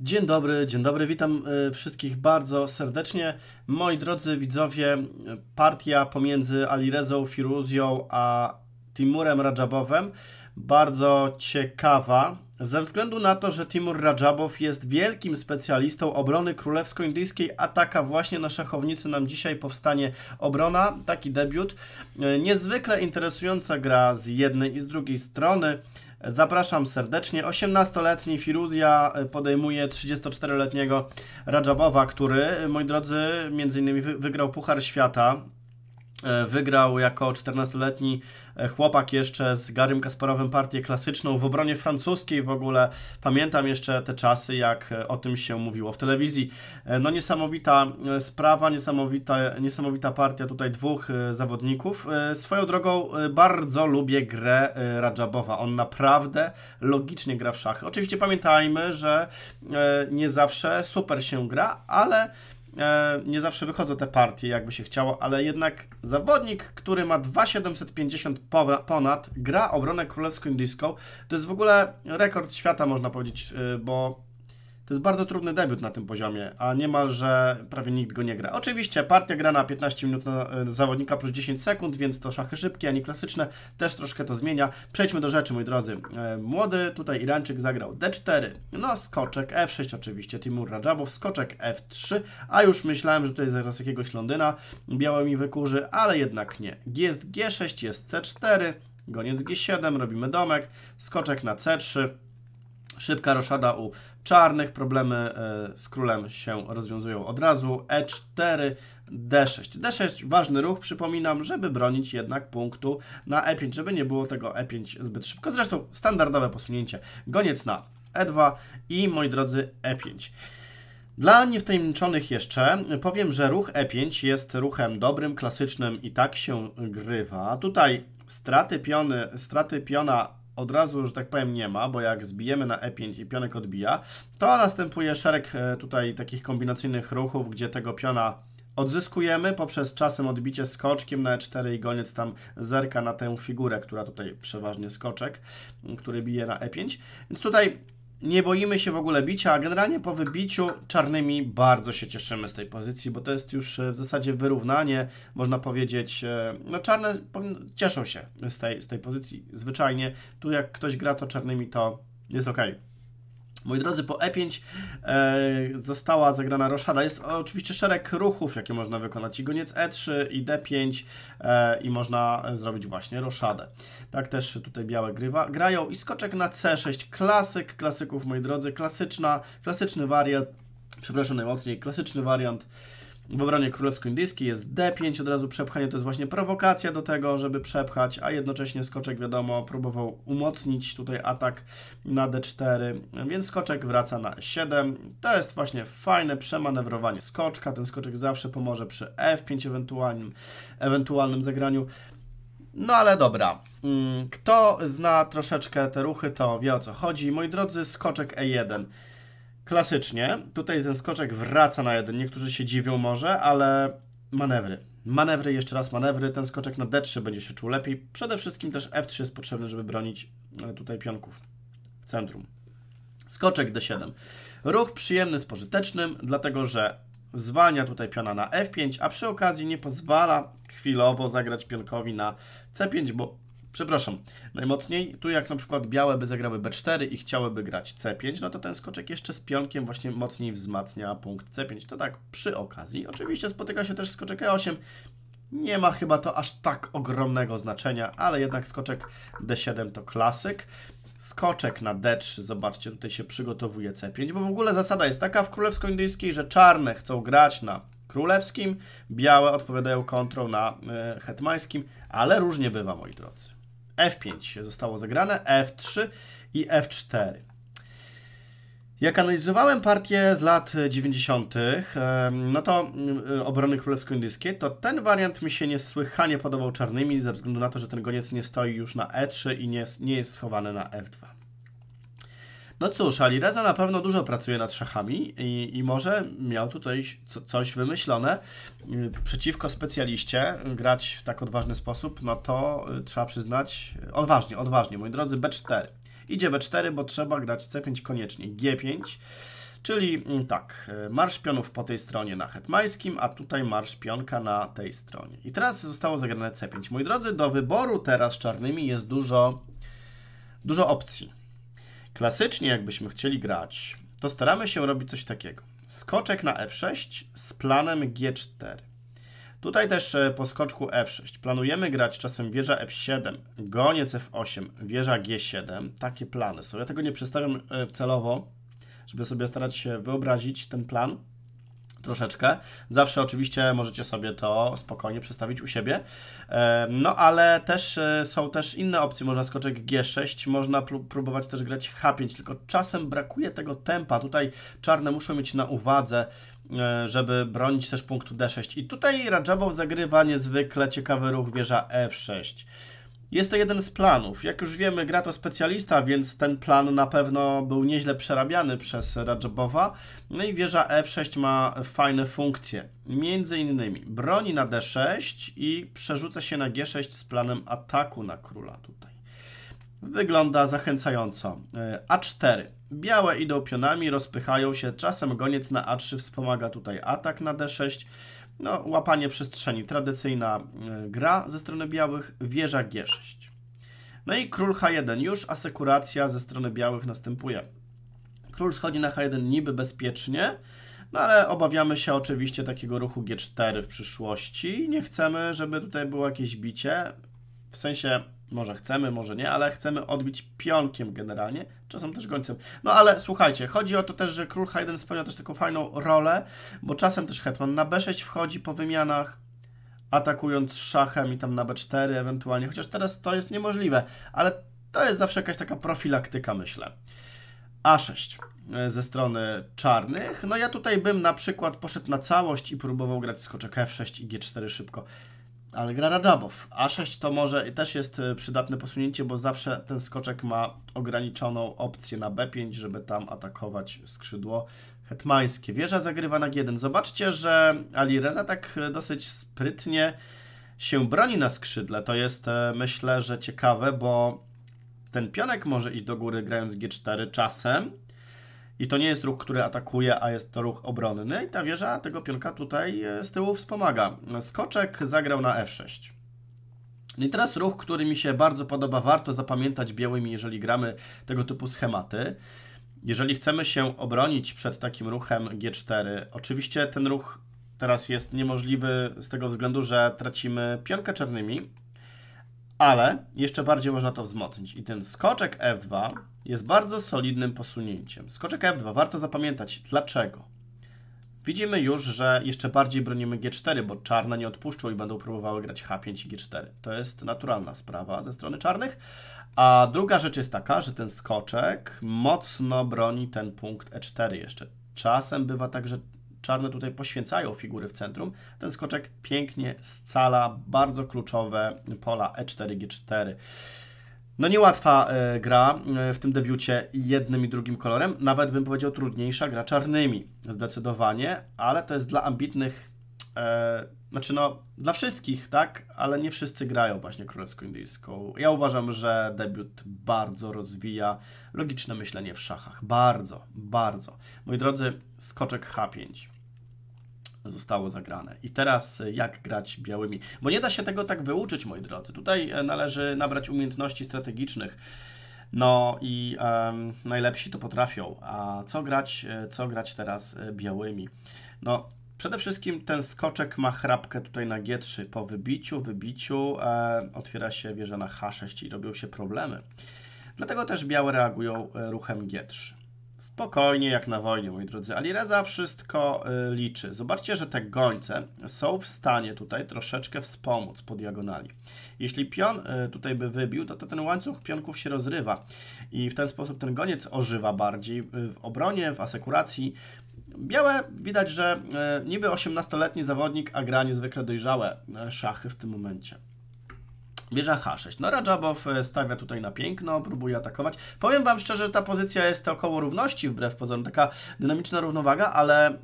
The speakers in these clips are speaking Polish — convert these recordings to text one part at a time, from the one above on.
Dzień dobry, dzień dobry, witam e, wszystkich bardzo serdecznie. Moi drodzy widzowie, partia pomiędzy Alirezą Firuzją a Timurem Rajabowem bardzo ciekawa, ze względu na to, że Timur Rajabow jest wielkim specjalistą obrony królewsko-indyjskiej, ataka właśnie na szachownicy nam dzisiaj powstanie obrona, taki debiut. E, niezwykle interesująca gra z jednej i z drugiej strony. Zapraszam serdecznie. 18-letni Firuzja e, podejmuje 34-letniego Rajabowa, który, moi drodzy, między innymi wygrał Puchar Świata E, wygrał jako 14-letni e, chłopak jeszcze z Garym Kasparowym partię klasyczną w obronie francuskiej w ogóle. Pamiętam jeszcze te czasy, jak e, o tym się mówiło w telewizji. No niesamowita sprawa, niesamowita, niesamowita partia tutaj dwóch zawodników. Swoją drogą bardzo lubię grę Radżabowa. On naprawdę logicznie gra w szachy. Oczywiście pamiętajmy, że nie zawsze super się gra, ale E, nie zawsze wychodzą te partie, jakby się chciało, ale jednak zawodnik, który ma 2750 ponad, gra obronę królewską indyjską To jest w ogóle rekord świata, można powiedzieć, y, bo to jest bardzo trudny debiut na tym poziomie, a niemalże prawie nikt go nie gra. Oczywiście partia gra na 15 minut na e, zawodnika plus 10 sekund, więc to szachy szybkie, a nie klasyczne. Też troszkę to zmienia. Przejdźmy do rzeczy, moi drodzy. E, młody tutaj Irańczyk zagrał D4, no skoczek F6 oczywiście, Timur Rajabow. skoczek F3, a już myślałem, że tutaj zaraz jakiegoś Londyna białe mi wykurzy, ale jednak nie. Jest G6, jest C4, goniec G7, robimy domek, skoczek na C3, Szybka roszada u czarnych, problemy e, z królem się rozwiązują od razu. E4, D6. D6 ważny ruch, przypominam, żeby bronić jednak punktu na E5, żeby nie było tego E5 zbyt szybko. Zresztą standardowe posunięcie. Goniec na E2 i moi drodzy E5. Dla niewtajemniczonych jeszcze powiem, że ruch E5 jest ruchem dobrym, klasycznym i tak się grywa. Tutaj straty, piony, straty piona od razu, już tak powiem, nie ma, bo jak zbijemy na e5 i pionek odbija, to następuje szereg e, tutaj takich kombinacyjnych ruchów, gdzie tego piona odzyskujemy poprzez czasem odbicie skoczkiem na e4 i goniec tam zerka na tę figurę, która tutaj przeważnie skoczek, który bije na e5. Więc tutaj nie boimy się w ogóle bicia, a generalnie po wybiciu czarnymi bardzo się cieszymy z tej pozycji, bo to jest już e, w zasadzie wyrównanie, można powiedzieć, e, no czarne cieszą się z tej, z tej pozycji, zwyczajnie, tu jak ktoś gra to czarnymi to jest ok. Moi drodzy, po E5 e, została zagrana roszada. Jest oczywiście szereg ruchów, jakie można wykonać. I goniec E3, i D5, e, i można zrobić właśnie roszadę. Tak też tutaj białe grywa, grają. I skoczek na C6, klasyk klasyków, moi drodzy, klasyczna, klasyczny wariant, przepraszam najmocniej, klasyczny wariant w obronie królewsko-indyjskiej jest D5, od razu przepchanie to jest właśnie prowokacja do tego, żeby przepchać, a jednocześnie skoczek wiadomo próbował umocnić tutaj atak na D4, więc skoczek wraca na 7. To jest właśnie fajne przemanewrowanie skoczka, ten skoczek zawsze pomoże przy F5 ewentualnym, ewentualnym zagraniu. No ale dobra, mm, kto zna troszeczkę te ruchy, to wie o co chodzi. Moi drodzy, skoczek E1. Klasycznie, tutaj ten skoczek wraca na jeden, niektórzy się dziwią może, ale manewry. Manewry, jeszcze raz manewry, ten skoczek na D3 będzie się czuł lepiej. Przede wszystkim też F3 jest potrzebny, żeby bronić e, tutaj pionków w centrum. Skoczek D7. Ruch przyjemny z pożytecznym, dlatego że zwalnia tutaj piona na F5, a przy okazji nie pozwala chwilowo zagrać pionkowi na C5, bo Przepraszam, najmocniej. Tu jak na przykład białe by zagrały B4 i chciałyby grać C5, no to ten skoczek jeszcze z pionkiem właśnie mocniej wzmacnia punkt C5. To tak przy okazji. Oczywiście spotyka się też skoczek E8. Nie ma chyba to aż tak ogromnego znaczenia, ale jednak skoczek D7 to klasyk. Skoczek na D3, zobaczcie, tutaj się przygotowuje C5, bo w ogóle zasada jest taka w królewsko-indyjskiej, że czarne chcą grać na królewskim, białe odpowiadają kontrą na y, hetmańskim, ale różnie bywa, moi drodzy. F5 zostało zagrane, F3 i F4. Jak analizowałem partię z lat 90., no to obrony królewsko indyjskiej to ten wariant mi się niesłychanie podobał czarnymi, ze względu na to, że ten goniec nie stoi już na E3 i nie, nie jest schowany na F2. No cóż, Alireza na pewno dużo pracuje nad szachami i, i może miał tutaj co, coś wymyślone. Y, przeciwko specjaliście grać w tak odważny sposób, no to y, trzeba przyznać, odważnie, odważnie, moi drodzy, B4. Idzie B4, bo trzeba grać C5 koniecznie, G5. Czyli mm, tak, y, marsz pionów po tej stronie na hetmańskim, a tutaj marsz pionka na tej stronie. I teraz zostało zagrane C5. Moi drodzy, do wyboru teraz czarnymi jest dużo, dużo opcji. Klasycznie, jakbyśmy chcieli grać, to staramy się robić coś takiego. Skoczek na F6 z planem G4. Tutaj też e, po skoczku F6 planujemy grać czasem wieża F7, goniec F8, wieża G7. Takie plany są. Ja tego nie przedstawiam e, celowo, żeby sobie starać się wyobrazić ten plan, troszeczkę. Zawsze oczywiście możecie sobie to spokojnie przestawić u siebie. E, no ale też e, są też inne opcje, można skoczek G6, można próbować też grać H5, tylko czasem brakuje tego tempa. Tutaj czarne muszą mieć na uwadze, e, żeby bronić też punktu D6. I tutaj Radżabow zagrywa niezwykle ciekawy ruch wieża F6. Jest to jeden z planów. Jak już wiemy, gra to specjalista, więc ten plan na pewno był nieźle przerabiany przez Rajabowa. No i wieża F6 ma fajne funkcje. Między innymi broni na D6 i przerzuca się na G6 z planem ataku na króla tutaj. Wygląda zachęcająco. E, A4. Białe idą pionami, rozpychają się, czasem goniec na A3 wspomaga tutaj atak na D6. No, łapanie przestrzeni, tradycyjna y, gra ze strony białych, wieża G6. No i król H1, już asekuracja ze strony białych następuje. Król schodzi na H1 niby bezpiecznie, no ale obawiamy się oczywiście takiego ruchu G4 w przyszłości. Nie chcemy, żeby tutaj było jakieś bicie, w sensie może chcemy, może nie, ale chcemy odbić pionkiem generalnie, czasem też gońcem. No ale słuchajcie, chodzi o to też, że król Haydn spełnia też taką fajną rolę, bo czasem też hetman na b6 wchodzi po wymianach, atakując szachem i tam na b4 ewentualnie, chociaż teraz to jest niemożliwe, ale to jest zawsze jakaś taka profilaktyka, myślę. A6 e, ze strony czarnych. No ja tutaj bym na przykład poszedł na całość i próbował grać skoczek F6 i G4 szybko ale gra Radżabow. A6 to może też jest y, przydatne posunięcie, bo zawsze ten skoczek ma ograniczoną opcję na B5, żeby tam atakować skrzydło hetmańskie. Wieża zagrywa na G1. Zobaczcie, że Ali Reza tak y, dosyć sprytnie się broni na skrzydle. To jest y, myślę, że ciekawe, bo ten pionek może iść do góry grając G4 czasem, i to nie jest ruch, który atakuje, a jest to ruch obronny. I ta wieża tego pionka tutaj e, z tyłu wspomaga. Skoczek zagrał na f6. No I teraz ruch, który mi się bardzo podoba, warto zapamiętać białymi, jeżeli gramy tego typu schematy. Jeżeli chcemy się obronić przed takim ruchem g4, oczywiście ten ruch teraz jest niemożliwy z tego względu, że tracimy pionkę czarnymi, ale jeszcze bardziej można to wzmocnić. I ten skoczek F2 jest bardzo solidnym posunięciem. Skoczek F2, warto zapamiętać dlaczego. Widzimy już, że jeszcze bardziej bronimy G4, bo czarne nie odpuszczą i będą próbowały grać H5 i G4. To jest naturalna sprawa ze strony czarnych. A druga rzecz jest taka, że ten skoczek mocno broni ten punkt E4 jeszcze. Czasem bywa tak, że Czarne tutaj poświęcają figury w centrum. Ten skoczek pięknie scala bardzo kluczowe pola E4, G4. No niełatwa e, gra e, w tym debiucie jednym i drugim kolorem, nawet bym powiedział trudniejsza gra czarnymi, zdecydowanie, ale to jest dla ambitnych, e, znaczy no dla wszystkich, tak, ale nie wszyscy grają właśnie królewską indyjską Ja uważam, że debiut bardzo rozwija logiczne myślenie w szachach, bardzo, bardzo. Moi drodzy, skoczek H5 zostało zagrane. I teraz e, jak grać białymi? Bo nie da się tego tak wyuczyć, moi drodzy. Tutaj e, należy nabrać umiejętności strategicznych. No i um, najlepsi to potrafią. A co grać, e, co grać teraz białymi? No, przede wszystkim ten skoczek ma chrapkę tutaj na G3. Po wybiciu, wybiciu e, otwiera się wieża na H6 i robią się problemy. Dlatego też białe reagują ruchem G3. Spokojnie jak na wojnie, moi drodzy. Alireza wszystko y, liczy. Zobaczcie, że te gońce są w stanie tutaj troszeczkę wspomóc po diagonali. Jeśli pion y, tutaj by wybił, to, to ten łańcuch pionków się rozrywa i w ten sposób ten goniec ożywa bardziej y, w obronie, w asekuracji. Białe widać, że niby 18-letni zawodnik, a gra niezwykle dojrzałe szachy w tym momencie. Bierze H6. No Rajabow e, stawia tutaj na piękno, próbuje atakować. Powiem Wam szczerze, że ta pozycja jest około równości wbrew pozorom, taka dynamiczna równowaga, ale e,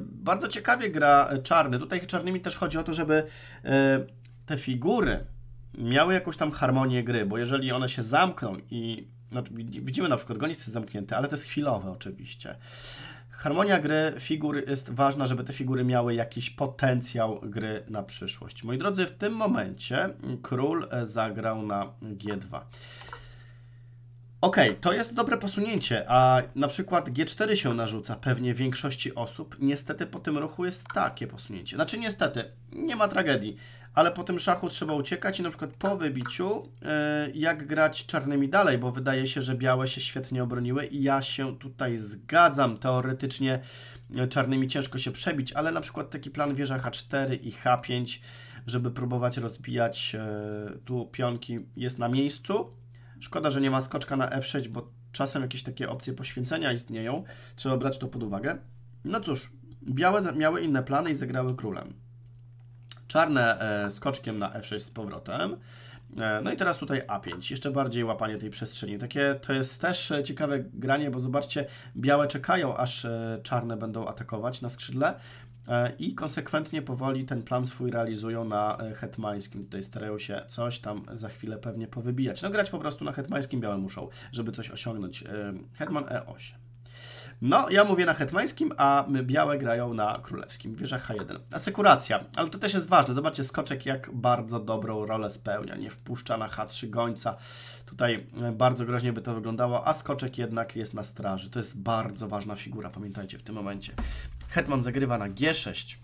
bardzo ciekawie gra e, czarny. Tutaj czarnymi też chodzi o to, żeby e, te figury miały jakąś tam harmonię gry, bo jeżeli one się zamkną i no, widzimy na przykład goniec jest zamknięty, ale to jest chwilowe oczywiście. Harmonia gry figur jest ważna, żeby te figury miały jakiś potencjał gry na przyszłość. Moi drodzy, w tym momencie król e, zagrał na G2. OK, to jest dobre posunięcie, a na przykład G4 się narzuca pewnie większości osób. Niestety po tym ruchu jest takie posunięcie. Znaczy niestety, nie ma tragedii ale po tym szachu trzeba uciekać i na przykład po wybiciu e, jak grać czarnymi dalej, bo wydaje się, że białe się świetnie obroniły i ja się tutaj zgadzam. Teoretycznie e, czarnymi ciężko się przebić, ale na przykład taki plan wieża H4 i H5, żeby próbować rozbijać e, tu pionki jest na miejscu. Szkoda, że nie ma skoczka na F6, bo czasem jakieś takie opcje poświęcenia istnieją. Trzeba brać to pod uwagę. No cóż, białe miały inne plany i zagrały królem czarne skoczkiem e, na F6 z powrotem. E, no i teraz tutaj A5, jeszcze bardziej łapanie tej przestrzeni. Takie to jest też e, ciekawe granie, bo zobaczcie, białe czekają, aż czarne będą atakować na skrzydle i konsekwentnie powoli ten plan swój realizują na hetmańskim. Tutaj starają się coś tam za chwilę pewnie powybijać. No grać po prostu na hetmańskim białe muszą, żeby coś osiągnąć. Hetman E8. No, ja mówię na hetmańskim, a białe grają na królewskim, wieża H1. Asekuracja, ale to też jest ważne. Zobaczcie, skoczek jak bardzo dobrą rolę spełnia. Nie wpuszcza na H3 gońca. Tutaj e, bardzo groźnie by to wyglądało, a skoczek jednak jest na straży. To jest bardzo ważna figura, pamiętajcie w tym momencie. Hetman zagrywa na G6.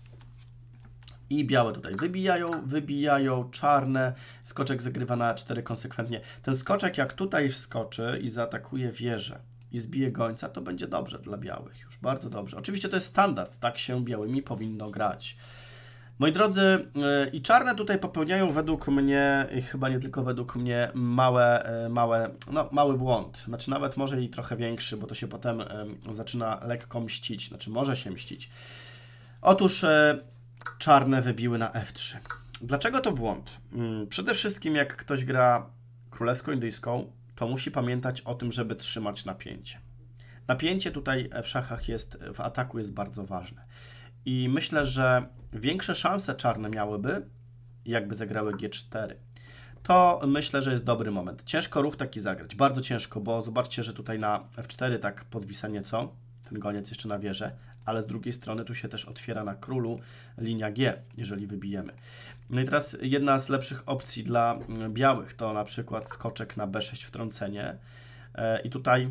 I białe tutaj wybijają, wybijają, czarne, skoczek zagrywa na 4 konsekwentnie. Ten skoczek jak tutaj wskoczy i zaatakuje wieżę, i zbije gońca, to będzie dobrze dla białych już, bardzo dobrze. Oczywiście to jest standard, tak się białymi powinno grać. Moi drodzy, e, i czarne tutaj popełniają według mnie, chyba nie tylko według mnie, małe, e, małe, no, mały błąd. Znaczy nawet może i trochę większy, bo to się potem zaczyna lekko mścić, znaczy może się mścić. Otóż e, czarne wybiły na F3. Dlaczego to błąd? Mm, przede wszystkim jak ktoś gra królewsko-indyjską, to musi pamiętać o tym, żeby trzymać napięcie. Napięcie tutaj w szachach jest, w ataku jest bardzo ważne. I myślę, że większe szanse czarne miałyby, jakby zagrały G4. To myślę, że jest dobry moment. Ciężko ruch taki zagrać, bardzo ciężko, bo zobaczcie, że tutaj na F4 tak podwisa nieco ten goniec jeszcze na wieżę, ale z drugiej strony tu się też otwiera na królu linia G, jeżeli wybijemy. No i teraz jedna z lepszych opcji dla mm, białych to na przykład skoczek na B6 wtrącenie e, i tutaj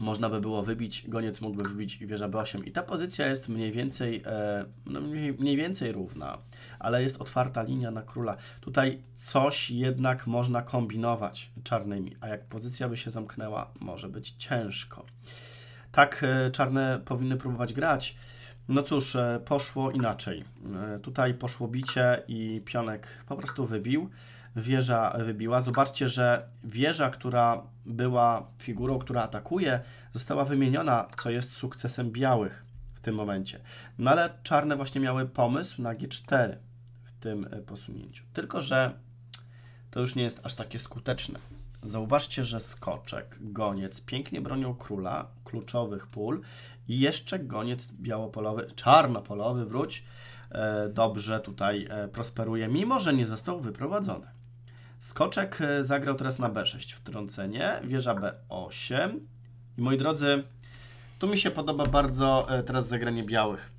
można by było wybić, goniec mógłby wybić i wieża B8. I ta pozycja jest mniej więcej, e, no mniej, mniej, więcej równa, ale jest otwarta linia na króla. Tutaj coś jednak można kombinować czarnymi, a jak pozycja by się zamknęła, może być ciężko tak e, czarne powinny próbować grać. No cóż, e, poszło inaczej. E, tutaj poszło bicie i pionek po prostu wybił. Wieża wybiła. Zobaczcie, że wieża, która była figurą, która atakuje, została wymieniona, co jest sukcesem białych w tym momencie. No ale czarne właśnie miały pomysł na G4 w tym posunięciu. Tylko, że to już nie jest aż takie skuteczne. Zauważcie, że skoczek, goniec pięknie bronią króla, kluczowych pól i jeszcze goniec białopolowy, czarnopolowy, wróć, e, dobrze tutaj e, prosperuje, mimo że nie został wyprowadzony. Skoczek e, zagrał teraz na B6 wtrącenie, wieża B8 i moi drodzy, tu mi się podoba bardzo teraz zagranie białych.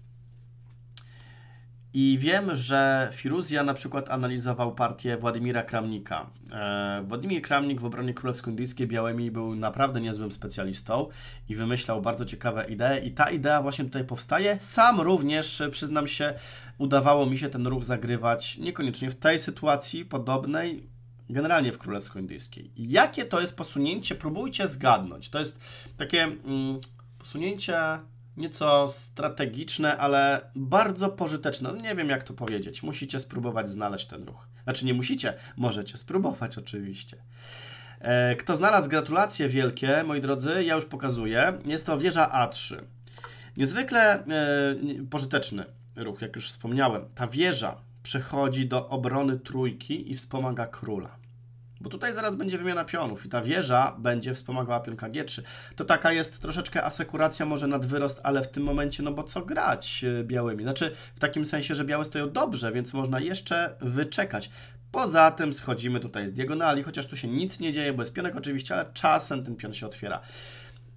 I wiem, że Firuzja na przykład analizował partię Władimira Kramnika. E, Władimir Kramnik w obronie królewsko-indyjskiej białymi był naprawdę niezłym specjalistą i wymyślał bardzo ciekawe idee i ta idea właśnie tutaj powstaje. Sam również, e, przyznam się, udawało mi się ten ruch zagrywać, niekoniecznie w tej sytuacji podobnej, generalnie w królewsko-indyjskiej. Jakie to jest posunięcie? Próbujcie zgadnąć. To jest takie mm, posunięcie nieco strategiczne, ale bardzo pożyteczne. No, nie wiem, jak to powiedzieć. Musicie spróbować znaleźć ten ruch. Znaczy, nie musicie, możecie spróbować oczywiście. E, kto znalazł gratulacje wielkie, moi drodzy, ja już pokazuję. Jest to wieża A3. Niezwykle e, pożyteczny ruch, jak już wspomniałem. Ta wieża przechodzi do obrony trójki i wspomaga króla. Bo tutaj zaraz będzie wymiana pionów i ta wieża będzie wspomagała pionka G3. To taka jest troszeczkę asekuracja może nad wyrost, ale w tym momencie, no bo co grać e, białymi? Znaczy w takim sensie, że białe stoją dobrze, więc można jeszcze wyczekać. Poza tym schodzimy tutaj z diagonali, chociaż tu się nic nie dzieje, bo jest pionek oczywiście, ale czasem ten pion się otwiera.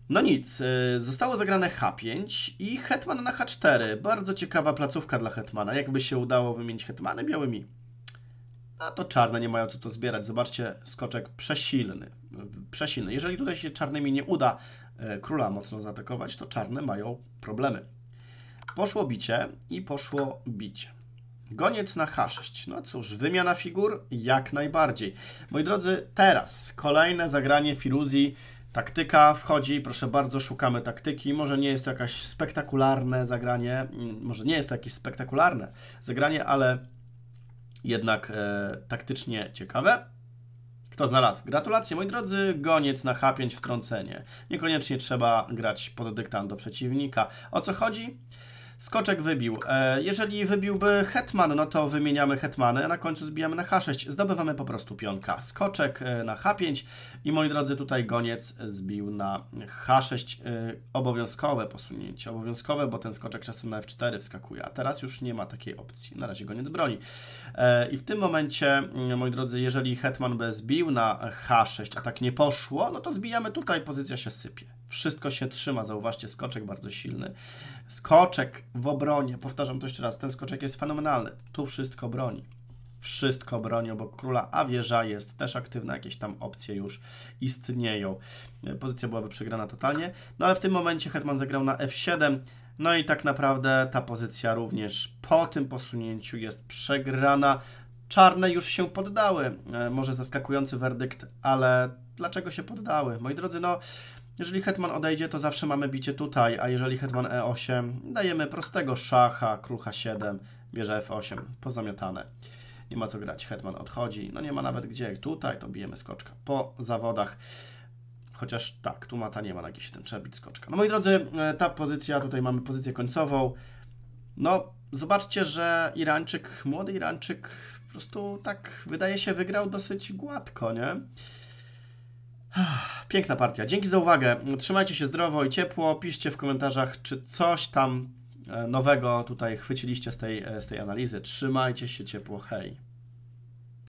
No nic, e, zostało zagrane H5 i Hetman na H4. Bardzo ciekawa placówka dla Hetmana, jakby się udało wymienić Hetmany białymi a to czarne nie mają co to zbierać. Zobaczcie, skoczek przesilny. przesilny. Jeżeli tutaj się czarnymi nie uda e, króla mocno zaatakować, to czarne mają problemy. Poszło bicie i poszło bicie. Goniec na H6. No cóż, wymiana figur jak najbardziej. Moi drodzy, teraz kolejne zagranie Filuzji. Taktyka wchodzi, proszę bardzo, szukamy taktyki. Może nie jest to jakieś spektakularne zagranie, mm, może nie jest to jakieś spektakularne zagranie, ale jednak e, taktycznie ciekawe. Kto znalazł? Gratulacje, moi drodzy, goniec na H5 wtrącenie. Niekoniecznie trzeba grać pod dyktando przeciwnika. O co chodzi? Skoczek wybił. E, jeżeli wybiłby hetman, no to wymieniamy hetmany, a na końcu zbijamy na h6. Zdobywamy po prostu pionka. Skoczek e, na h5 i moi drodzy, tutaj goniec zbił na h6 e, obowiązkowe posunięcie. Obowiązkowe, bo ten skoczek czasem na f4 wskakuje, a teraz już nie ma takiej opcji. Na razie goniec broni. I w tym momencie, mm, moi drodzy, jeżeli hetman by zbił na h6, a tak nie poszło, no to zbijamy tutaj, pozycja się sypie wszystko się trzyma. Zauważcie, skoczek bardzo silny. Skoczek w obronie, powtarzam to jeszcze raz, ten skoczek jest fenomenalny. Tu wszystko broni. Wszystko broni obok króla, a wieża jest też aktywna, jakieś tam opcje już istnieją. Pozycja byłaby przegrana totalnie. No ale w tym momencie Hetman zagrał na f7, no i tak naprawdę ta pozycja również po tym posunięciu jest przegrana. Czarne już się poddały. E, może zaskakujący werdykt, ale dlaczego się poddały? Moi drodzy, no jeżeli hetman odejdzie, to zawsze mamy bicie tutaj, a jeżeli hetman e8, dajemy prostego szacha, król h7, bierze f8, pozamiatane. Nie ma co grać, hetman odchodzi, no nie ma nawet gdzie, tutaj to bijemy skoczka po zawodach. Chociaż tak, tu mata nie ma na g7, trzeba bić skoczka. No moi drodzy, e, ta pozycja, tutaj mamy pozycję końcową. No, zobaczcie, że Irańczyk, młody Irańczyk po prostu tak, wydaje się, wygrał dosyć gładko, nie? Piękna partia. Dzięki za uwagę. Trzymajcie się zdrowo i ciepło. Piszcie w komentarzach, czy coś tam e, nowego tutaj chwyciliście z tej, e, z tej analizy. Trzymajcie się ciepło. Hej.